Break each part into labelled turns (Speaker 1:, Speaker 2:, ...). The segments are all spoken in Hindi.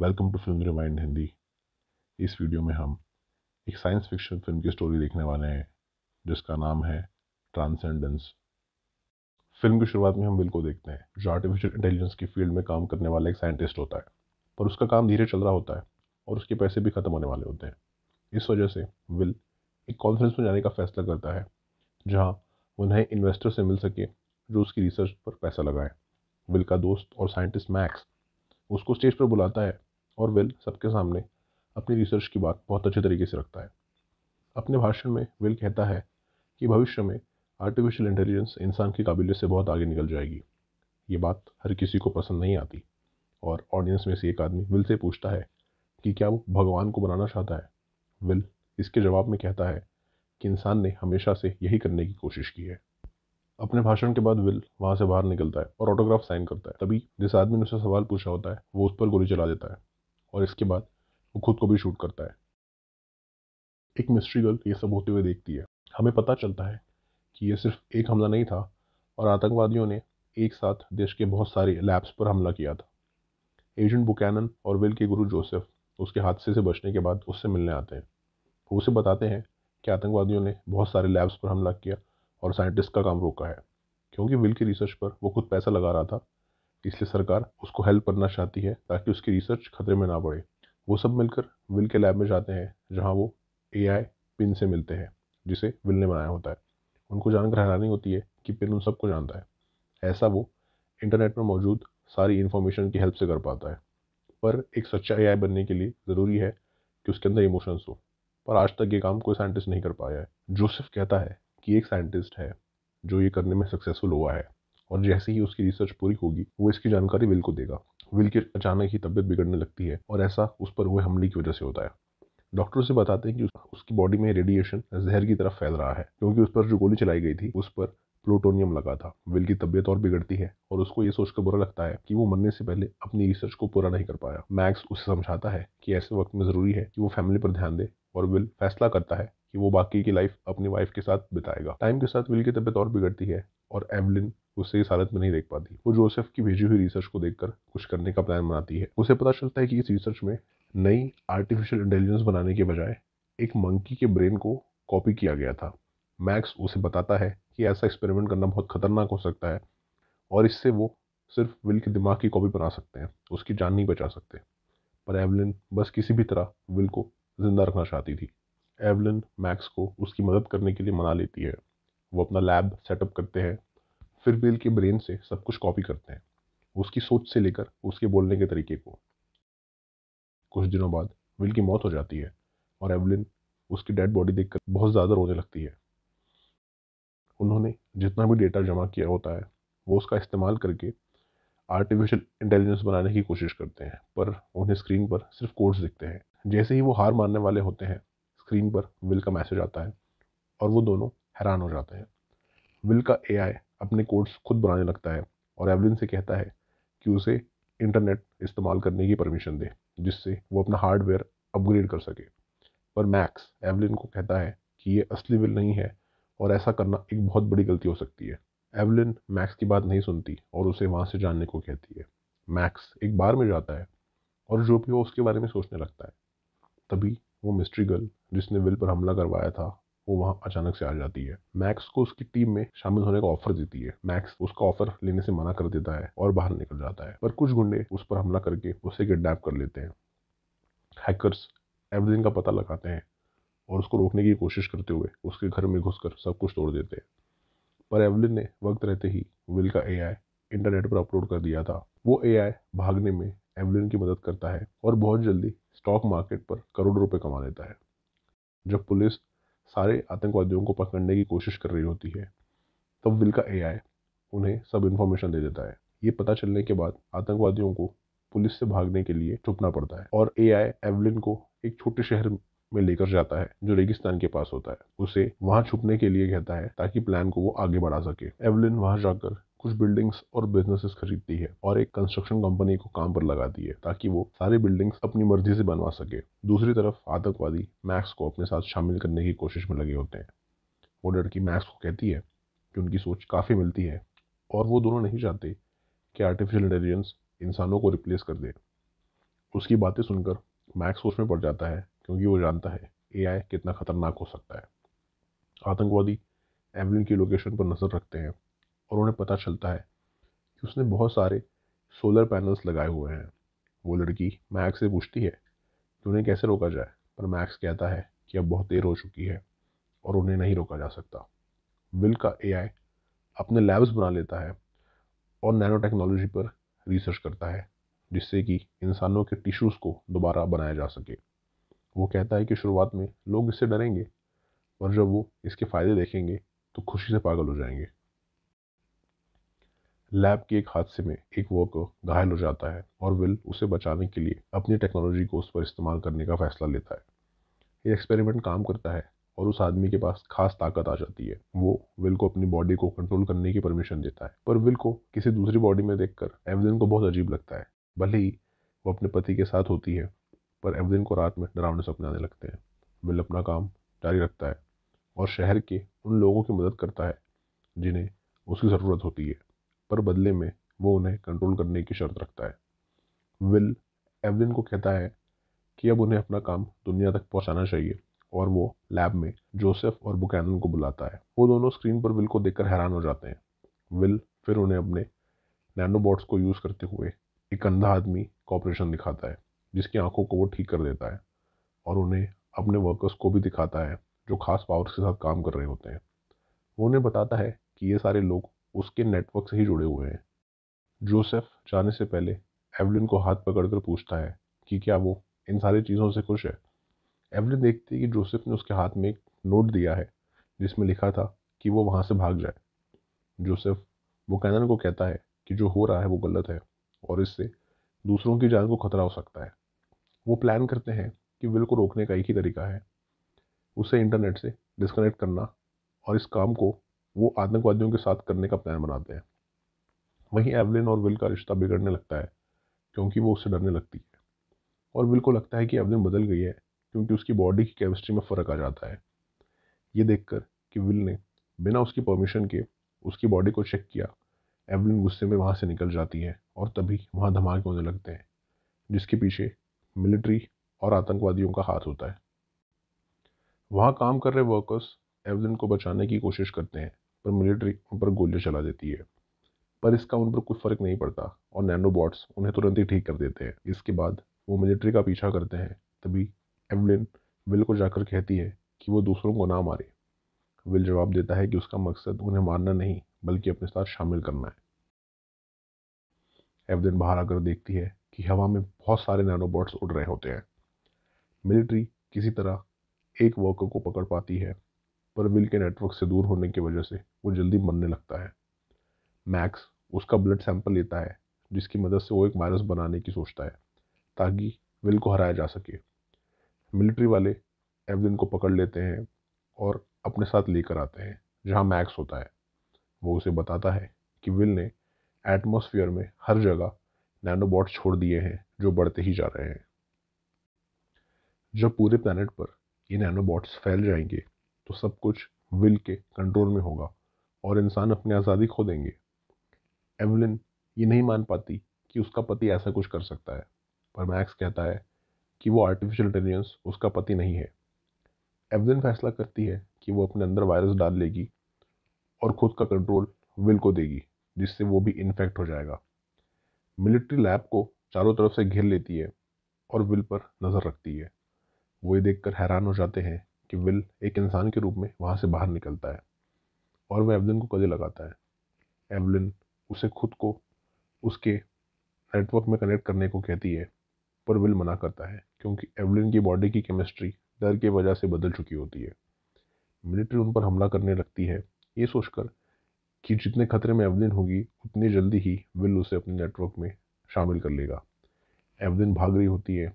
Speaker 1: welcome to film remind Hindi इस वीडियो में हम एक साइंस फिक्शन फिल्म की स्टोरी देखने वाले हैं जिसका नाम है ट्रांसेंडेंस फिल्म की शुरुआत में हम विल को देखते हैं जो आर्टिफिशियल इंटेलिजेंस की फील्ड में काम करने वाला एक साइंटिस्ट होता है पर उसका काम धीरे चल रहा होता है और उसके पैसे भी ख़त्म होने वाले होते हैं इस वजह से विल एक कॉन्फ्रेंस में जाने का फैसला करता है जहाँ वो नए इन्वेस्टर से मिल सके जो उसकी रिसर्च पर पैसा लगाए विल का दोस्त और साइंटिस्ट मैक्स उसको स्टेज पर बुलाता है और विल सबके सामने अपनी रिसर्च की बात बहुत अच्छे तरीके से रखता है अपने भाषण में विल कहता है कि भविष्य में आर्टिफिशियल इंटेलिजेंस इंसान की काबिलियत से बहुत आगे निकल जाएगी ये बात हर किसी को पसंद नहीं आती और ऑडियंस में से एक आदमी विल से पूछता है कि क्या वो भगवान को बनाना चाहता है विल इसके जवाब में कहता है कि इंसान ने हमेशा से यही करने की कोशिश की है अपने भाषण के बाद विल वहाँ से बाहर निकलता है और ऑटोग्राफ साइन करता है तभी जिस आदमी ने उससे सवाल पूछा होता है वो उस पर गोली चला देता है और इसके बाद वो खुद को भी शूट करता है एक मिस्ट्री गर्ल ये सब होते हुए देखती है हमें पता चलता है कि ये सिर्फ एक हमला नहीं था और आतंकवादियों ने एक साथ देश के बहुत सारे लैब्स पर हमला किया था एजेंट बुकैनन और विल के गुरु जोसेफ उसके हादसे से बचने के बाद उससे मिलने आते हैं वो उसे बताते हैं कि आतंकवादियों ने बहुत सारे लैब्स पर हमला किया और साइंटिस्ट का काम रोका है क्योंकि विल की रिसर्च पर वो खुद पैसा लगा रहा था इसलिए सरकार उसको हेल्प करना चाहती है ताकि उसकी रिसर्च खतरे में ना पड़े वो सब मिलकर विल के लैब में जाते हैं जहाँ वो ए पिन से मिलते हैं जिसे विल ने बनाया होता है उनको जानकर हैरानी होती है कि पिन उन सबको जानता है ऐसा वो इंटरनेट पर मौजूद सारी इन्फॉर्मेशन की हेल्प से कर पाता है पर एक सच्चा ए बनने के लिए ज़रूरी है कि उसके अंदर इमोशंस हो पर आज तक ये काम कोई साइंटिस्ट नहीं कर पाया है जोसेफ कहता है कि एक साइंटिस्ट है जो ये करने में सक्सेसफुल हुआ है और जैसे ही उसकी रिसर्च पूरी होगी वो इसकी जानकारी विल को देगा विल की अचानक ही तबीयत बिगड़ने लगती है और ऐसा उस पर हुए हमले की वजह से होता है डॉक्टर से बताते हैं कि उसकी बॉडी में रेडिएशन जहर की तरफ फैल रहा है क्योंकि उस पर जो गोली चलाई गई थी उस पर प्लूटोनियम लगा था विल की तबीयत और बिगड़ती है और उसको ये सोचकर बुरा लगता है कि वो मरने से पहले अपनी रिसर्च को पूरा नहीं कर पाया मैक्स उसे समझाता है कि ऐसे वक्त में ज़रूरी है कि वो फैमिली पर ध्यान दे और विल फैसला करता है कि वो बाकी की लाइफ अपनी वाइफ के साथ बिताएगा टाइम के साथ विल की तबीयत और बिगड़ती है और एवलिन उसे इस हालत में नहीं देख पाती वो जोसेफ की भेजी हुई रिसर्च को देखकर कुछ करने का प्लान बनाती है उसे पता चलता है कि इस रिसर्च में नई आर्टिफिशियल इंटेलिजेंस बनाने के बजाय एक मंकी के ब्रेन को कॉपी किया गया था मैक्स उसे बताता है कि ऐसा एक्सपेरिमेंट करना बहुत खतरनाक हो सकता है और इससे वो सिर्फ विल के दिमाग की कॉपी बना सकते हैं उसकी जान नहीं बचा सकते पर एवलिन बस किसी भी तरह विल को जिंदा रखना चाहती थी एवलिन मैक्स को उसकी मदद करने के लिए मना लेती है वो अपना लैब सेटअप करते हैं फिर वील के ब्रेन से सब कुछ कॉपी करते हैं उसकी सोच से लेकर उसके बोलने के तरीके को कुछ दिनों बाद विल की मौत हो जाती है और एवलिन उसकी डेड बॉडी देखकर बहुत ज़्यादा रोने लगती है उन्होंने जितना भी डेटा जमा किया होता है वो उसका इस्तेमाल करके आर्टिफिशियल इंटेलिजेंस बनाने की कोशिश करते हैं पर उन्हें स्क्रीन पर सिर्फ कोड्स दिखते हैं जैसे ही वो हार मानने वाले होते हैं स्क्रीन पर विल का मैसेज आता है और वो दोनों हैरान हो जाते हैं विल का ए अपने कोड्स खुद बनाने लगता है और एवलिन से कहता है कि उसे इंटरनेट इस्तेमाल करने की परमिशन दे जिससे वो अपना हार्डवेयर अपग्रेड कर सके पर मैक्स एवलिन को कहता है कि ये असली विल नहीं है और ऐसा करना एक बहुत बड़ी गलती हो सकती है एवलिन मैक्स की बात नहीं सुनती और उसे वहाँ से जानने को कहती है मैक्स एक बार में जाता है और जो भी वो उसके बारे में सोचने लगता है तभी वो मिस्ट्री गर्ल जिसने विल पर हमला करवाया था वो वहाँ अचानक से आ जाती है मैक्स को उसकी टीम में शामिल होने का ऑफर देती है मैक्स उसका ऑफर लेने से मना कर देता है और बाहर निकल जाता है पर कुछ गुंडे उस पर हमला करके उसे किडनैप कर लेते हैं हैकर्स एवरीथिंग का पता लगाते हैं और उसको रोकने की कोशिश करते हुए उसके घर में घुसकर सब कुछ तोड़ देते हैं पर एवलिन ने वक्त रहते ही विल का एआई इंटरनेट पर अपलोड कर दिया था वो एआई भागने में एवलिन की मदद करता है और बहुत जल्दी स्टॉक मार्केट पर करोड़ों रुपए कमा लेता है जब पुलिस सारे आतंकवादियों को पकड़ने की कोशिश कर रही होती है तब विल का एआई उन्हें सब इन्फॉर्मेशन दे देता है ये पता चलने के बाद आतंकवादियों को पुलिस से भागने के लिए छुपना पड़ता है और एआई एवलिन को एक छोटे शहर में लेकर जाता है जो रेगिस्तान के पास होता है उसे वहां छुपने के लिए कहता है ताकि प्लान को वो आगे बढ़ा सके एवलिन वहां जाकर कुछ बिल्डिंग्स और बिजनेसेस खरीदती है और एक कंस्ट्रक्शन कंपनी को काम पर लगाती है ताकि वो सारी बिल्डिंग्स अपनी मर्जी से बनवा सके दूसरी तरफ आतंकवादी मैक्स को अपने साथ शामिल करने की कोशिश में लगे होते हैं वो लड़की मैक्स को कहती है कि उनकी सोच काफ़ी मिलती है और वो दोनों नहीं चाहते कि आर्टिफिशियल इंटेलिजेंस इंसानों को रिप्लेस कर दे उसकी बातें सुनकर मैक्स सोच में पड़ जाता है क्योंकि वो जानता है ए कितना खतरनाक हो सकता है आतंकवादी एवलिन की लोकेशन पर नज़र रखते हैं और उन्हें पता चलता है कि उसने बहुत सारे सोलर पैनल्स लगाए हुए हैं वो लड़की मैक्स से पूछती है कि उन्हें कैसे रोका जाए पर मैक्स कहता है कि अब बहुत देर हो चुकी है और उन्हें नहीं रोका जा सकता विल का ए अपने लैब्स बना लेता है और नैनो टेक्नोलॉजी पर रिसर्च करता है जिससे कि इंसानों के टिश्यूज़ को दोबारा बनाया जा सके वो कहता है कि शुरुआत में लोग इससे डरेंगे और जब वो इसके फ़ायदे देखेंगे तो खुशी से पागल हो जाएंगे लैब के एक हादसे में एक वर्कर घायल हो जाता है और विल उसे बचाने के लिए अपनी टेक्नोलॉजी को उस पर इस्तेमाल करने का फैसला लेता है ये एक्सपेरिमेंट काम करता है और उस आदमी के पास खास ताकत आ जाती है वो विल को अपनी बॉडी को कंट्रोल करने की परमिशन देता है पर विल को किसी दूसरी बॉडी में देख कर को बहुत अजीब लगता है भले ही वो अपने पति के साथ होती है पर एवलिन को रात में डरावने सपने आने लगते हैं विल अपना काम जारी रखता है और शहर के उन लोगों की मदद करता है जिन्हें उसकी ज़रूरत होती है पर बदले में वो उन्हें कंट्रोल करने की शर्त रखता है विल एवलिन को कहता है कि अब उन्हें अपना काम दुनिया तक पहुंचाना चाहिए और वो लैब में जोसेफ और बुकैनन को बुलाता है वो दोनों स्क्रीन पर विल को देखकर हैरान हो जाते हैं विल फिर उन्हें अपने नैनोबॉट्स को यूज़ करते हुए एक अंधा आदमी का ऑपरेशन दिखाता है जिसकी आंखों को वो ठीक कर देता है और उन्हें अपने वर्कर्स को भी दिखाता है जो खास पावर्स के साथ काम कर रहे होते हैं वो उन्हें बताता है कि ये सारे लोग उसके नेटवर्क से ही जुड़े हुए हैं जोसेफ जाने से पहले एवलिन को हाथ पकड़कर पूछता है कि क्या वो इन सारी चीज़ों से खुश है एवलिन देखती है कि जोसेफ ने उसके हाथ में एक नोट दिया है जिसमें लिखा था कि वो वहाँ से भाग जाए जोसेफ वो कैनन को कहता है कि जो हो रहा है वो गलत है और इससे दूसरों की जान को खतरा हो सकता है वो प्लान करते हैं कि विल को रोकने का एक ही तरीका है उसे इंटरनेट से डिस्कनेक्ट करना और इस काम को वो आतंकवादियों के साथ करने का प्लान बनाते हैं वहीं एवलिन और विल का रिश्ता बिगड़ने लगता है क्योंकि वो उससे डरने लगती है और विल को लगता है कि एवलिन बदल गई है क्योंकि उसकी बॉडी की केमिस्ट्री में फ़र्क आ जाता है ये देखकर कि विल ने बिना उसकी परमिशन के उसकी बॉडी को चेक किया एवलिन गुस्से में वहाँ से निकल जाती है और तभी वहाँ धमाके होने लगते हैं जिसके पीछे मिलिट्री और आतंकवादियों का हाथ होता है वहाँ काम कर रहे वर्कर्स एवलिन को बचाने की कोशिश करते हैं पर मिलिट्री उन पर गोलियां चला देती है पर इसका उन पर कोई फ़र्क नहीं पड़ता और नैनोबॉट्स उन्हें तुरंत ही ठीक कर देते हैं इसके बाद वो मिलिट्री का पीछा करते हैं तभी एवलिन विल को जाकर कहती है कि वो दूसरों को ना मारे विल जवाब देता है कि उसका मकसद उन्हें मारना नहीं बल्कि अपने साथ शामिल करना है एवलिन बाहर आकर देखती है कि हवा में बहुत सारे नैनोबॉट्स उड़ रहे होते हैं मिलिट्री किसी तरह एक वर्कर को पकड़ पाती है पर विल के नेटवर्क से दूर होने की वजह से वो जल्दी मरने लगता है मैक्स उसका ब्लड सैंपल लेता है जिसकी मदद से वो एक वायरस बनाने की सोचता है ताकि विल को हराया जा सके मिलिट्री वाले एवलिन को पकड़ लेते हैं और अपने साथ लेकर आते हैं जहाँ मैक्स होता है वो उसे बताता है कि विल ने एटमोसफियर में हर जगह नैनोबॉट्स छोड़ दिए हैं जो बढ़ते ही जा रहे हैं जब पूरे प्लानट पर ये नैनोबॉट्स फैल जाएंगे तो सब कुछ विल के कंट्रोल में होगा और इंसान अपनी आज़ादी खो देंगे एवलिन ये नहीं मान पाती कि उसका पति ऐसा कुछ कर सकता है पर मैक्स कहता है कि वो आर्टिफिशियल इंटेलिजेंस उसका पति नहीं है एवलिन फैसला करती है कि वो अपने अंदर वायरस डाल लेगी और खुद का कंट्रोल विल को देगी जिससे वो भी इन्फेक्ट हो जाएगा मिलिट्री लैब को चारों तरफ से घेर लेती है और विल पर नज़र रखती है वो ये देखकर हैरान हो जाते हैं कि विल एक इंसान के रूप में वहाँ से बाहर निकलता है और वह एवलिन को गले लगाता है एवलिन उसे खुद को उसके नेटवर्क में कनेक्ट करने को कहती है पर विल मना करता है क्योंकि एवलिन की बॉडी की केमिस्ट्री डर की के वजह से बदल चुकी होती है मिलिट्री उन पर हमला करने लगती है ये सोचकर कि जितने खतरे में एवलिन होगी उतनी जल्दी ही विल उसे अपने नेटवर्क में शामिल कर लेगा एवलिन भाग रही होती है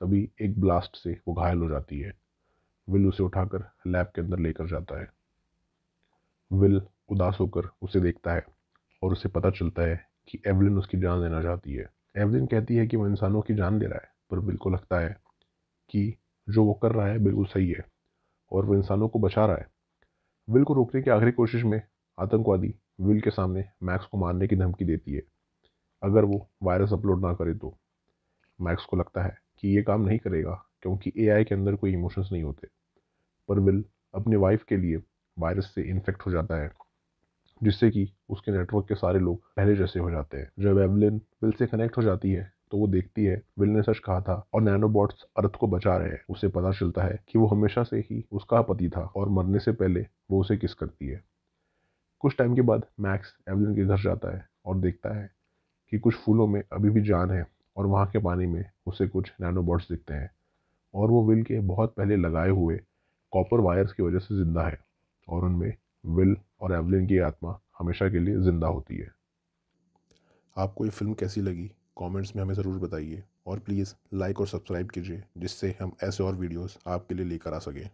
Speaker 1: तभी एक ब्लास्ट से वो घायल हो जाती है विल उसे उठाकर लैब के अंदर लेकर जाता है विल उदास होकर उसे देखता है और उसे पता चलता है कि एवलिन उसकी जान देना चाहती है एवलिन कहती है कि वह इंसानों की जान दे रहा है पर विल को लगता है कि जो वो कर रहा है बिल्कुल सही है और वह इंसानों को बचा रहा है विल को रोकने की आखिरी कोशिश में आतंकवादी विल के सामने मैक्स को मारने की धमकी देती है अगर वो वायरस अपलोड ना करे तो मैक्स को लगता है कि ये काम नहीं करेगा क्योंकि एआई के अंदर कोई इमोशंस नहीं होते पर विल अपने वाइफ के लिए वायरस से इन्फेक्ट हो जाता है जिससे कि उसके नेटवर्क के सारे लोग पहले जैसे हो जाते हैं जब एवलिन विल से कनेक्ट हो जाती है तो वो देखती है विल ने सच कहा था और नैनोबॉट्स अर्थ को बचा रहे हैं उसे पता चलता है कि वो हमेशा से ही उसका पति था और मरने से पहले वो उसे किस करती है कुछ टाइम के बाद मैक्स एवलिन के घर जाता है और देखता है कि कुछ फूलों में अभी भी जान है और वहाँ के पानी में उसे कुछ नैनोबॉट्स दिखते हैं और वो विल के बहुत पहले लगाए हुए कॉपर वायर्स की वजह से ज़िंदा है और उनमें विल और एवलिन की आत्मा हमेशा के लिए ज़िंदा होती है आपको ये फिल्म कैसी लगी कमेंट्स में हमें ज़रूर बताइए और प्लीज़ लाइक और सब्सक्राइब कीजिए जिससे हम ऐसे और वीडियोस आपके लिए लेकर आ सकें